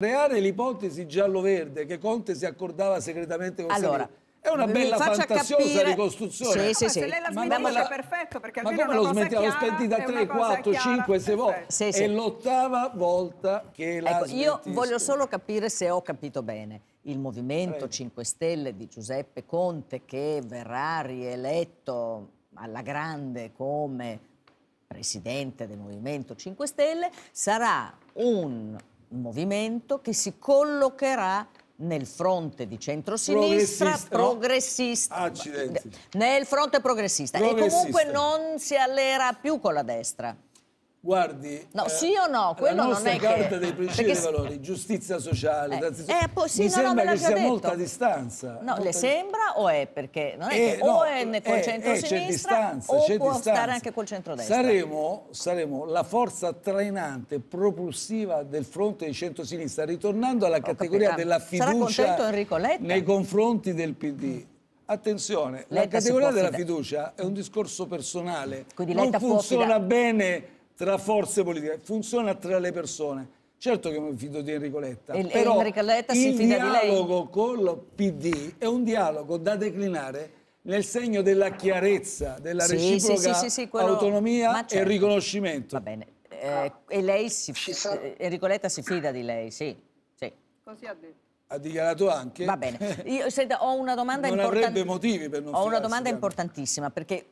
Creare l'ipotesi giallo-verde che Conte si accordava segretamente con allora, Salvini è una bella fantasiosa capire... ricostruzione. Sì, sì, sì. Se lei la smentisce la... perfetto, perché Ma come lo smettiamo? l'ho smetti da 3, 4, chiara, 5, 6 volte. Sì, sì. È l'ottava volta che la ecco, smentisco. Io voglio solo capire se ho capito bene. Il Movimento Prego. 5 Stelle di Giuseppe Conte che verrà rieletto alla grande come presidente del Movimento 5 Stelle sarà un un movimento che si collocherà nel fronte di centrosinistra progressista, progressista nel fronte progressista, progressista e comunque non si allera più con la destra. Guardi, no, eh, sì o no? Quello non è carta che... dei principi e dei valori, giustizia sociale, eh, tanzi... eh, poi, sì, mi no, sembra no, che sia detto. molta distanza. No, molta... le sembra o è perché non è eh, che no, o è nel, eh, col centro-sinistra eh, distanza, o può distanza. stare anche col centrodestra. Saremo, saremo la forza trainante, propulsiva del fronte di centro-sinistra, ritornando alla Ho categoria capito. della fiducia nei confronti del PD. Attenzione, Letta la categoria della fidare. fiducia è un discorso personale, non funziona fidare. bene tra forze politiche, funziona tra le persone. Certo che mi fido di Enrico Letta, e, però Enrico Letta si il dialogo di il PD è un dialogo da declinare nel segno della chiarezza, della sì, reciproca sì, sì, quello... autonomia e certo. riconoscimento. Va bene. Eh, e lei si, Enrico Letta si fida di lei, sì. Così ha detto. Ha dichiarato anche. Va bene. Io senta, ho una domanda importante. Non importanti... avrebbe motivi per non Ho una domanda importantissima perché